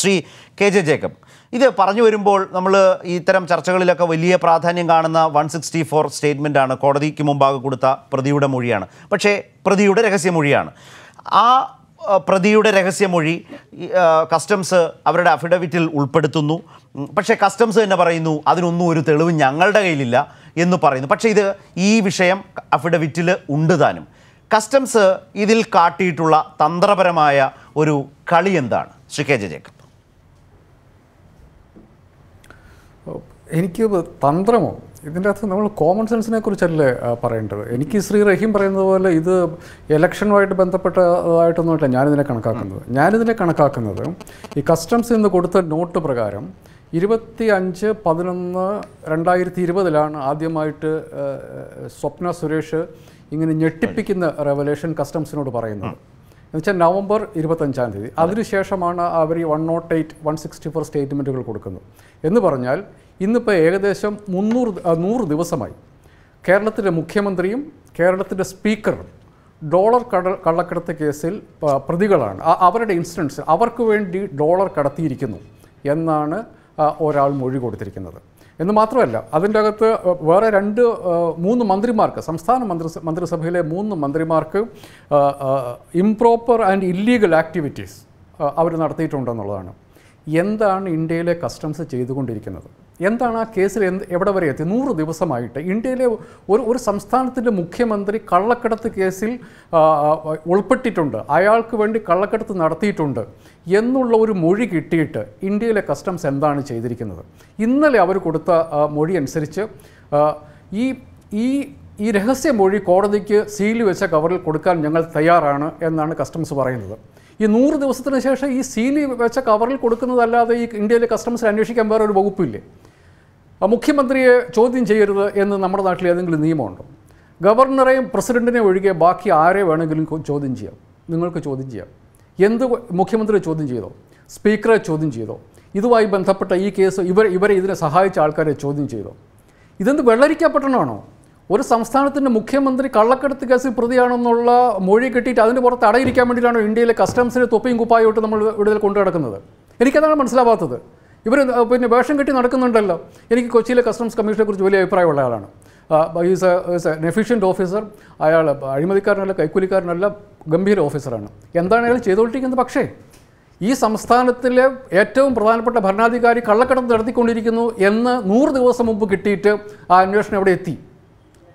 Shri K J Jacob ഇത് പറഞ്ഞു വരുമ്പോൾ നമ്മൾ ഇത്തരം ചർച്ചകളിലൊക്കെ വലിയ പ്രാധാന്യം കാണുന്ന വൺ സിക്സ്റ്റി ഫോർ സ്റ്റേറ്റ്മെൻറ്റാണ് കോടതിക്ക് മുമ്പാകെ കൊടുത്ത പ്രതിയുടെ മൊഴിയാണ് പക്ഷേ പ്രതിയുടെ രഹസ്യ മൊഴിയാണ് ആ പ്രതിയുടെ രഹസ്യ മൊഴി കസ്റ്റംസ് അവരുടെ അഫിഡവിറ്റിൽ ഉൾപ്പെടുത്തുന്നു പക്ഷേ കസ്റ്റംസ് തന്നെ പറയുന്നു അതിനൊന്നും ഒരു തെളിവ് ഞങ്ങളുടെ കയ്യിലില്ല എന്ന് പറയുന്നു പക്ഷേ ഇത് ഈ വിഷയം അഫിഡവിറ്റിൽ ഉണ്ട് താനും കസ്റ്റംസ് ഇതിൽ കാട്ടിയിട്ടുള്ള തന്ത്രപരമായ ഒരു കളി എന്താണ് ശ്രീ കെ ജെ ജേക്കബ് എനിക്ക് തന്ത്രമോ ഇതിൻ്റെ അകത്ത് നമ്മൾ കോമൺ സെൻസിനെ കുറിച്ചല്ലേ പറയേണ്ടത് എനിക്ക് ശ്രീ റഹീം പറയുന്നത് പോലെ ഇത് ഇലക്ഷനുമായിട്ട് ബന്ധപ്പെട്ടതായിട്ടൊന്നുമല്ല ഞാനിതിനെ കണക്കാക്കുന്നത് ഞാനിതിനെ കണക്കാക്കുന്നത് ഈ കസ്റ്റംസ് ഇന്ന് കൊടുത്ത നോട്ട് പ്രകാരം ഇരുപത്തി അഞ്ച് പതിനൊന്ന് രണ്ടായിരത്തി ഇരുപതിലാണ് ആദ്യമായിട്ട് സ്വപ്ന സുരേഷ് ഇങ്ങനെ ഞെട്ടിപ്പിക്കുന്ന റെവലേഷൻ കസ്റ്റംസിനോട് പറയുന്നത് എന്നുവെച്ചാൽ നവംബർ ഇരുപത്തഞ്ചാം തീയതി അതിനുശേഷമാണ് അവർ ഈ one nought oh eight one sixty four സ്റ്റേറ്റ്മെൻറ്റുകൾ കൊടുക്കുന്നത് എന്ന് പറഞ്ഞാൽ ഇന്നിപ്പോൾ ഏകദേശം മുന്നൂറ് നൂറ് ദിവസമായി കേരളത്തിലെ മുഖ്യമന്ത്രിയും കേരളത്തിൻ്റെ സ്പീക്കറും ഡോളർ കട കള്ളക്കടത്ത് കേസിൽ പ്രതികളാണ് അവരുടെ ഇൻസ്റ്റൻസ് അവർക്ക് വേണ്ടി ഡോളർ കടത്തിയിരിക്കുന്നു എന്നാണ് ഒരാൾ മൊഴി കൊടുത്തിരിക്കുന്നത് എന്ന് മാത്രമല്ല അതിൻ്റെ അകത്ത് വേറെ രണ്ട് മൂന്ന് മന്ത്രിമാർക്ക് സംസ്ഥാന മന്ത്രി മന്ത്രിസഭയിലെ മൂന്ന് മന്ത്രിമാർക്ക് ഇംപ്രോപ്പർ ആൻഡ് ഇല്ലീഗൽ ആക്ടിവിറ്റീസ് അവർ നടത്തിയിട്ടുണ്ടെന്നുള്ളതാണ് എന്താണ് ഇന്ത്യയിലെ കസ്റ്റംസ് ചെയ്തുകൊണ്ടിരിക്കുന്നത് എന്താണ് ആ കേസിൽ എന്ത് എവിടെ വരെ എത്തി നൂറ് ദിവസമായിട്ട് ഇന്ത്യയിലെ ഒരു ഒരു സംസ്ഥാനത്തിൻ്റെ മുഖ്യമന്ത്രി കള്ളക്കടത്ത് കേസിൽ ഉൾപ്പെട്ടിട്ടുണ്ട് അയാൾക്ക് വേണ്ടി കള്ളക്കടത്ത് നടത്തിയിട്ടുണ്ട് എന്നുള്ള ഒരു മൊഴി കിട്ടിയിട്ട് ഇന്ത്യയിലെ കസ്റ്റംസ് എന്താണ് ചെയ്തിരിക്കുന്നത് ഇന്നലെ അവർ കൊടുത്ത മൊഴി അനുസരിച്ച് ഈ ഈ ഈ മൊഴി കോടതിക്ക് സീൽ വെച്ച കവറിൽ കൊടുക്കാൻ ഞങ്ങൾ തയ്യാറാണ് എന്നാണ് കസ്റ്റംസ് പറയുന്നത് ഈ നൂറ് ദിവസത്തിന് ശേഷം ഈ സീൽ വെച്ച കവറിൽ കൊടുക്കുന്നതല്ലാതെ ഈ ഇന്ത്യയിലെ കസ്റ്റംസിൽ അന്വേഷിക്കാൻ വേറെ ഒരു വകുപ്പില്ലേ മുഖ്യമന്ത്രിയെ ചോദ്യം ചെയ്യരുത് എന്ന് നമ്മുടെ നാട്ടിൽ ഏതെങ്കിലും നിയമമുണ്ടോ ഗവർണറെയും പ്രസിഡൻറ്റിനെയും ഒഴികെ ബാക്കി ആരെ വേണമെങ്കിലും ചോദ്യം ചെയ്യാം നിങ്ങൾക്ക് ചോദ്യം ചെയ്യാം എന്ത് മുഖ്യമന്ത്രിയെ ചോദ്യം ചെയ്തോ സ്പീക്കറെ ചോദ്യം ചെയ്തോ ഇതുമായി ബന്ധപ്പെട്ട ഈ കേസ് ഇവർ ഇവരെ ഇതിനെ സഹായിച്ച ആൾക്കാരെ ചോദ്യം ചെയ്തോ ഇതെന്ത് വെള്ളരിക്കപ്പെട്ടണമാണോ ഒരു സംസ്ഥാനത്തിൻ്റെ മുഖ്യമന്ത്രി കള്ളക്കടത്ത് കേസിൽ പ്രതിയാണെന്നുള്ള മൊഴി കിട്ടിയിട്ട് അതിൻ്റെ പുറത്ത് അടയിരിക്കാൻ വേണ്ടിയിട്ടാണോ ഇന്ത്യയിലെ കസ്റ്റംസിന് തൊപ്പിയും കുപ്പായും ഇട്ട് നമ്മൾ ഇവിടെ കൊണ്ടു കിടക്കുന്നത് എനിക്കതാണ് മനസ്സിലാവാത്തത് ഇവർ പിന്നെ വേഷം കെട്ടി നടക്കുന്നുണ്ടല്ലോ എനിക്ക് കൊച്ചിയിലെ കസ്റ്റംസ് കമ്മീഷനെ കുറിച്ച് വലിയ അഭിപ്രായമുള്ള ആളാണ് is as an efficient officer അയാൾ അഴിമതിക്കാരനല്ല കൈക്കൂലിക്കാരനല്ല ഗംഭീര ഓഫീസറാണ് എന്താണ് അയാൾ ചെയ്തുകൊണ്ടിരിക്കുന്നത് പക്ഷേ ഈ സംസ്ഥാനത്തിലെ ഏറ്റവും പ്രധാനപ്പെട്ട ഭരണാധികാരി കള്ളക്കടത്ത് നടത്തിക്കൊണ്ടിരിക്കുന്നു എന്ന് നൂറ് ദിവസം മുമ്പ് കിട്ടിയിട്ട് ആ അന്വേഷണം എവിടെ എത്തി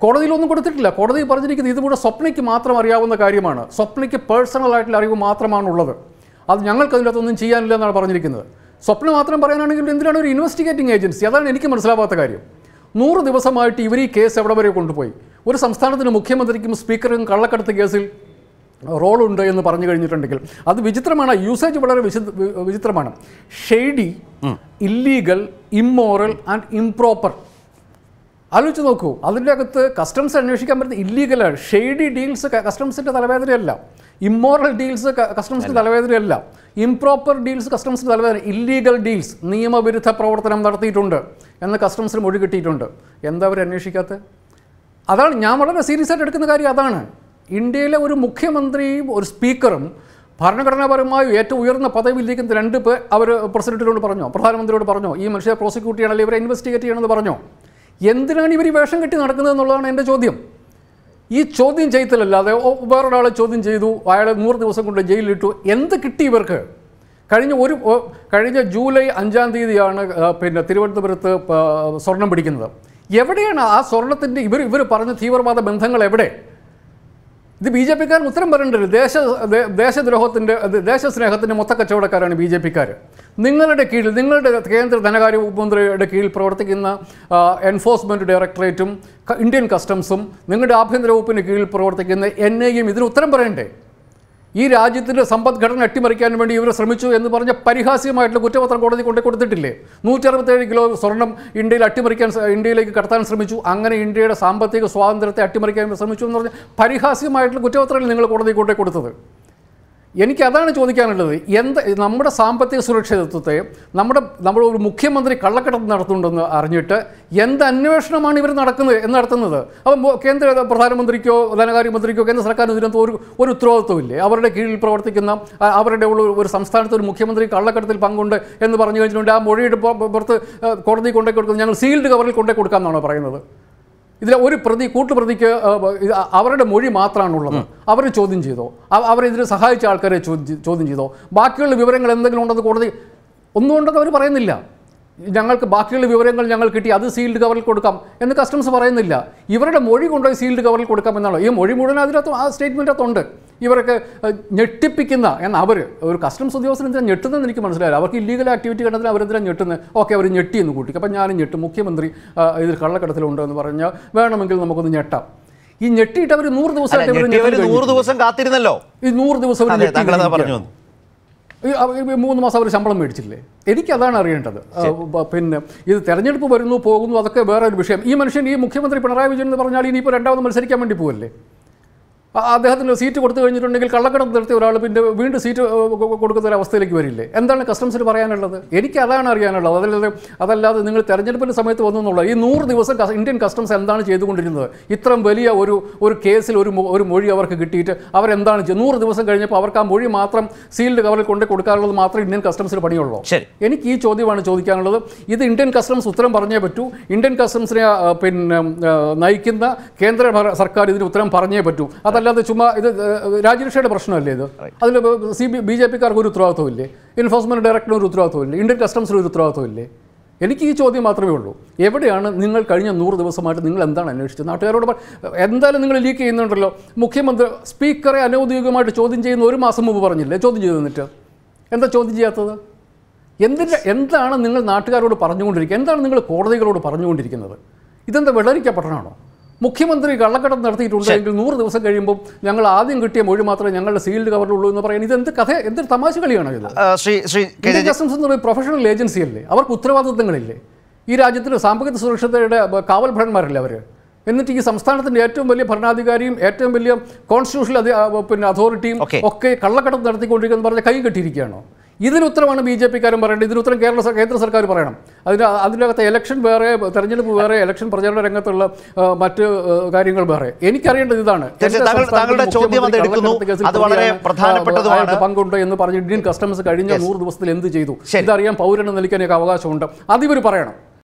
കോടതിയിലൊന്നും കൊടുത്തിട്ടില്ല കോടതി പറഞ്ഞിരിക്കുന്നത് ഇതുകൂടെ സ്വപ്നയ്ക്ക് മാത്രം അറിയാവുന്ന കാര്യമാണ് സ്വപ്നയ്ക്ക് പേഴ്സണൽ ആയിട്ടുള്ള അറിവ് മാത്രമാണുള്ളത് അത് ഞങ്ങൾക്കതിനകത്തൊന്നും ചെയ്യാനില്ല എന്നാണ് പറഞ്ഞിരിക്കുന്നത് സ്വപ്നം മാത്രം പറയാനാണെങ്കിൽ എന്തിനാണ് ഒരു ഇൻവെസ്റ്റിഗേറ്റിംഗ് ഏജൻസി അതാണ് എനിക്ക് മനസ്സിലാവാത്ത കാര്യം നൂറ് ദിവസമായിട്ട് ഇവർ ഈ കേസ് എവിടെ വരെ കൊണ്ടുപോയി ഒരു സംസ്ഥാനത്തിന് മുഖ്യമന്ത്രിക്കും സ്പീക്കർക്കും കള്ളക്കടത്ത് കേസിൽ റോളുണ്ട് എന്ന് പറഞ്ഞു കഴിഞ്ഞിട്ടുണ്ടെങ്കിൽ അത് വിചിത്രമാണ് യൂസേജ് വളരെ വിചിത്രമാണ് shady illegal immoral and improper ആലോചിച്ച് നോക്കൂ അതിൻ്റെ അകത്ത് കസ്റ്റംസ് അന്വേഷിക്കാൻ പറ്റുന്ന ഇല്ലീഗലാണ് ഷെയ്ഡി ഡീൽസ് കസ്റ്റംസിൻ്റെ തലവേദനയല്ല ഇമ്മോറൽ ഡീൽസ് കസ്റ്റംസിൻ്റെ തലവേദനയല്ല ഇംപ്രോപ്പർ ഡീൽസ് കസ്റ്റംസിൻ്റെ തലവേദന ഇല്ലീഗൽ ഡീൽസ് നിയമവിരുദ്ധ പ്രവർത്തനം നടത്തിയിട്ടുണ്ട് എന്ന് കസ്റ്റംസിന് മൊഴി കിട്ടിയിട്ടുണ്ട് എന്താ അവർ അന്വേഷിക്കാത്തത് അതാണ് ഞാൻ വളരെ സീരിയസ് ആയിട്ട് എടുക്കുന്ന കാര്യം അതാണ് ഇന്ത്യയിലെ ഒരു മുഖ്യമന്ത്രിയും ഒരു സ്പീക്കറും ഭരണഘടനാപരമായി ഏറ്റവും ഉയർന്ന പദവിയിലേക്കും രണ്ട് പേർ അവർ പ്രസിഡന്റിനോട് പറഞ്ഞോ പ്രധാനമന്ത്രിയോട് പറഞ്ഞോ ഈ മനുഷ്യരെ പ്രോസിക്യൂട്ട് ചെയ്യണം ഇവരെ ഇൻവെസ്റ്റിഗേറ്റ് ചെയ്യണമെന്ന് പറഞ്ഞോ എന്തിനാണ് ഇവർ ഈ വേഷം കെട്ടി നടക്കുന്നത് എന്നുള്ളതാണ് എൻ്റെ ചോദ്യം ഈ ചോദ്യം ചെയ്യത്തിലല്ലാതെ വേറൊരാളെ ചോദ്യം ചെയ്തു അയാളെ നൂറ് ദിവസം കൊണ്ട് ജയിലിലിട്ടു എന്ത് കിട്ടി ഇവർക്ക് കഴിഞ്ഞ ഒരു കഴിഞ്ഞ ജൂലൈ അഞ്ചാം തീയതിയാണ് പിന്നെ തിരുവനന്തപുരത്ത് സ്വർണം പിടിക്കുന്നത് എവിടെയാണ് ആ സ്വർണത്തിൻ്റെ ഇവർ ഇവർ പറഞ്ഞ തീവ്രവാദ ബന്ധങ്ങൾ എവിടെ ഇത് ബി ജെ പിക്കാരൻ ഉത്തരം പറയേണ്ടത് ദേശ ദേശദ്രോഹത്തിൻ്റെ ദേശസ്നേഹത്തിൻ്റെ കച്ചവടക്കാരാണ് ബി ജെ പിക്കാർ നിങ്ങളുടെ കീഴിൽ നിങ്ങളുടെ കേന്ദ്ര ധനകാര്യ ഉപമന്ത്രിയുടെ കീഴിൽ പ്രവർത്തിക്കുന്ന എൻഫോഴ്സ്മെൻറ്റ് ഡയറക്ടറേറ്റും ഇന്ത്യൻ കസ്റ്റംസും നിങ്ങളുടെ ആഭ്യന്തര വകുപ്പിൻ്റെ കീഴിൽ പ്രവർത്തിക്കുന്ന എൻ ഐയും ഇതിന് ഉത്തരം പറയണ്ടേ ഈ രാജ്യത്തിൻ്റെ സമ്പദ്ഘടന അട്ടിമറിക്കാൻ വേണ്ടി ഇവർ ശ്രമിച്ചു എന്ന് പറഞ്ഞ പരിഹാസ്യമായിട്ടുള്ള കുറ്റപത്രം കോടതി കൊണ്ടു കൊടുത്തിട്ടില്ലേ നൂറ്ററുപത്തേഴ് കിലോ സ്വർണം ഇന്ത്യയിൽ അട്ടിമറിക്കാൻ ഇന്ത്യയിലേക്ക് കടത്താൻ ശ്രമിച്ചു അങ്ങനെ ഇന്ത്യയുടെ സാമ്പത്തിക സ്വാതന്ത്ര്യത്തെ അട്ടിമറിക്കാൻ ശ്രമിച്ചു എന്ന് പറഞ്ഞ പരിഹാസ്യമായിട്ടുള്ള കുറ്റപത്രങ്ങൾ നിങ്ങൾ കോടതി കൊണ്ടു കൊടുത്തത് എനിക്കതാണ് ചോദിക്കാനുള്ളത് എന്ത് നമ്മുടെ സാമ്പത്തിക സുരക്ഷിതത്വത്തെ നമ്മുടെ നമ്മുടെ ഒരു മുഖ്യമന്ത്രി കള്ളക്കടത്ത് നടത്തുന്നുണ്ടെന്ന് അറിഞ്ഞിട്ട് എന്ത് അന്വേഷണമാണ് ഇവർ നടക്കുന്നത് എന്ന് നടത്തുന്നത് അപ്പം കേന്ദ്ര പ്രധാനമന്ത്രിക്കോ ധനകാര്യമന്ത്രിക്കോ കേന്ദ്ര സർക്കാരിന് ഇതിനകത്ത് ഒരു ഒരു ഉത്തരവാദിത്വമില്ലേ അവരുടെ കീഴിൽ പ്രവർത്തിക്കുന്ന അവരുടെ ഉള്ള ഒരു സംസ്ഥാനത്ത് ഒരു മുഖ്യമന്ത്രി കള്ളക്കടത്തിൽ പങ്കുണ്ട് എന്ന് പറഞ്ഞു കഴിഞ്ഞിട്ടുണ്ട് ആ മൊഴിയുടെ പുറത്ത് കോടതി കൊണ്ടേ കൊടുക്കുന്നത് ഞങ്ങൾ സീൽഡ് കവറിൽ കൊണ്ടേ കൊടുക്കാമെന്നാണോ പറയുന്നത് ഇതിലെ ഒരു പ്രതി കൂട്ടുപ്രതിക്ക് അവരുടെ മൊഴി മാത്രമാണുള്ളത് അവർ ചോദ്യം ചെയ്തോ അവരെതിരെ സഹായിച്ച ആൾക്കാരെ ചോദ്യം ചെയ്തോ ബാക്കിയുള്ള വിവരങ്ങൾ എന്തെങ്കിലും ഉണ്ടെന്ന് കോടതി ഒന്നും ഉണ്ടെന്ന് അവർ പറയുന്നില്ല ഞങ്ങൾക്ക് ബാക്കിയുള്ള വിവരങ്ങൾ ഞങ്ങൾ കിട്ടി അത് സീൽഡ് കവറിൽ കൊടുക്കാം എന്ന് കസ്റ്റംസ് പറയുന്നില്ല ഇവരുടെ മൊഴി കൊണ്ടുപോയി സീൽഡ് കവറിൽ കൊടുക്കാം എന്നാണ് ഈ മൊഴി മുഴുവൻ അതിനകത്ത് ആ അകത്തുണ്ട് ഇവരൊക്കെ ഞെട്ടിപ്പിക്കുന്ന എന്ന അവർ ഒരു കസ്റ്റംസ് ഉദ്യോഗസ്ഥൻ എന്തിനാണ് ഞെട്ടുന്നതെന്ന് എനിക്ക് മനസ്സിലായില്ല അവർക്ക് ഇല്ലീഗൽ ആക്ടിവിറ്റി കണ്ടതിൽ അവരെന്തിനാണ് ഞെട്ടുന്നത് ഓക്കെ അവർ ഞെട്ടി എന്ന് കൂട്ടി അപ്പം ഞാനും ഞെട്ട് മുഖ്യമന്ത്രി ഇത് കള്ളക്കടത്തിലുണ്ട് എന്ന് പറഞ്ഞാൽ വേണമെങ്കിൽ നമുക്കൊന്ന് ഞെട്ടാം ഈ ഞെട്ടിയിട്ട് അവർ നൂറ് ദിവസമായിട്ട് നൂറ് ദിവസം കാത്തിരുന്നല്ലോ ഈ നൂറ് ദിവസം മൂന്ന് മാസം അവർ ശമ്പളം മേടിച്ചില്ലേ എനിക്കതാണ് അറിയേണ്ടത് പിന്നെ ഇത് തെരഞ്ഞെടുപ്പ് വരുന്നു പോകുന്നു അതൊക്കെ വേറെ ഒരു വിഷയം ഈ മനുഷ്യൻ ഈ മുഖ്യമന്ത്രി പിണറായി വിജയൻ എന്ന് പറഞ്ഞാൽ ഇനിയിപ്പോൾ രണ്ടാമത് മത്സരിക്കാൻ വേണ്ടി പോവല്ലേ അദ്ദേഹത്തിന് സീറ്റ് കൊടുത്തു കഴിഞ്ഞിട്ടുണ്ടെങ്കിൽ കള്ളക്കടത്ത് നിർത്തിയ ഒരാൾ പിന്നെ വീണ്ടും സീറ്റ് കൊടുക്കുന്ന ഒരു അവസ്ഥയിലേക്ക് വരില്ലേ എന്താണ് കസ്റ്റംസിന് പറയാനുള്ളത് എനിക്ക് അതാണ് അറിയാനുള്ളത് അതല്ലാതെ അതല്ലാതെ നിങ്ങൾ തെരഞ്ഞെടുപ്പിൻ്റെ സമയത്ത് വന്നു ഈ നൂറ് ദിവസം ഇന്ത്യൻ കസ്റ്റംസ് എന്താണ് ചെയ്തുകൊണ്ടിരുന്നത് ഇത്രയും വലിയ ഒരു ഒരു കേസിൽ ഒരു ഒരു മൊഴി അവർക്ക് കിട്ടിയിട്ട് അവരെന്താണ് ചെയ്യുന്നത് നൂറ് ദിവസം കഴിഞ്ഞപ്പോൾ അവർക്ക് ആ മൊഴി മാത്രം സീൽഡ് കവറിൽ കൊണ്ട് കൊടുക്കാനുള്ളത് മാത്രം ഇന്ത്യൻ കസ്റ്റംസിന് പണിയുള്ളൂ എനിക്ക് ഈ ചോദ്യമാണ് ചോദിക്കാനുള്ളത് ഇത് ഇന്ത്യൻ കസ്റ്റംസ് ഉത്തരം പറഞ്ഞേ പറ്റൂ ഇന്ത്യൻ കസ്റ്റംസിനെ പിന്നെ നയിക്കുന്ന കേന്ദ്ര സർക്കാർ ഇതിന് ഉത്തരം പറഞ്ഞേ പറ്റൂ അതല്ല അതല്ലാതെ ചുമ ഇത് രാജരക്ഷയുടെ പ്രശ്നമല്ലേ ഇത് അതിൽ സി ബി ബി ജെ പിക്കാർക്ക് ഒരു ഉത്തരവാദിത്വമില്ലേ എൻഫോഴ്സ്മെൻറ്റ് ഡയറക്ടറിന് ഒരു ഉത്തരവാദിത്വമില്ലേ ഇന്ത്യൻ കസ്റ്റംസിന് ഒരു ഉത്തരവാദിത്വമില്ലേ എനിക്ക് ഈ ചോദ്യം മാത്രമേ ഉള്ളൂ എവിടെയാണ് നിങ്ങൾ കഴിഞ്ഞ നൂറ് ദിവസമായിട്ട് നിങ്ങൾ എന്താണ് അന്വേഷിച്ചത് നാട്ടുകാരോട് എന്തായാലും നിങ്ങൾ ലീക്ക് ചെയ്യുന്നുണ്ടല്ലോ മുഖ്യമന്ത്രി സ്പീക്കറെ അനൗദ്യോഗികമായിട്ട് ചോദ്യം ചെയ്യുന്ന ഒരു മാസം മുമ്പ് പറഞ്ഞില്ലേ ചോദ്യം ചെയ്ത് നിന്നിട്ട് എന്താ ചോദ്യം ചെയ്യാത്തത് എന്തിൻ്റെ എന്താണ് നിങ്ങൾ നാട്ടുകാരോട് പറഞ്ഞുകൊണ്ടിരിക്കുക എന്താണ് നിങ്ങൾ കോടതികളോട് പറഞ്ഞുകൊണ്ടിരിക്കുന്നത് ഇതെന്താ വെള്ളരിക്കപ്പെട്ടണമാണോ മുഖ്യമന്ത്രി കള്ളക്കടം നടത്തിയിട്ടുണ്ടെങ്കിൽ നൂറ് ദിവസം കഴിയുമ്പോൾ ഞങ്ങൾ ആദ്യം കിട്ടിയ മൊഴി മാത്രമേ ഞങ്ങളുടെ സീൽഡ് കവറിലുള്ളൂ എന്ന് പറയാൻ ഇത് എന്ത് കഥ എന്തൊരു തമാശ കളിയാണോ ഇത് ഇന്ത്യൻ കസ്റ്റംസ് എന്ന് പറയുന്ന പ്രൊഫഷണൽ ഏജൻസി അല്ലേ അവർക്ക് ഉത്തരവാദിത്തങ്ങളില്ലേ ഈ രാജ്യത്തിന് സാമ്പത്തിക സുരക്ഷതയുടെ കാവൽ ഭടന്മാരല്ലേ അവർ എന്നിട്ട് ഈ സംസ്ഥാനത്തിന്റെ ഏറ്റവും വലിയ ഭരണാധികാരിയും ഏറ്റവും വലിയ കോൺസ്റ്റിറ്റ്യൂഷണൽ പിന്നെ അതോറിറ്റിയും ഒക്കെ കള്ളക്കടത്ത് നടത്തിക്കൊണ്ടിരിക്കുന്നു പറഞ്ഞ കൈ കെട്ടിയിരിക്കുകയാണോ ഇതിനുത്തരമാണ് ബി ജെ പിക്കാരും പറയേണ്ടത് ഇതിനുത്തരം കേരള കേന്ദ്ര സർക്കാർ പറയണം അതിന് അതിനകത്തെ എലക്ഷൻ വേറെ തെരഞ്ഞെടുപ്പ് വേറെ എലക്ഷൻ പ്രചരണ രംഗത്തുള്ള മറ്റ് കാര്യങ്ങൾ വേറെ എനിക്കറിയേണ്ടത് ഇതാണ് പങ്കുണ്ട് എന്ന് പറഞ്ഞ് ഇന്ത്യൻ കസ്റ്റംസ് കഴിഞ്ഞ നൂറ് ദിവസത്തിൽ എന്ത് ചെയ്തു ഇതറിയാൻ പൗരന് നൽകാനൊക്കെ അവകാശമുണ്ട് അതിവർ പറയണം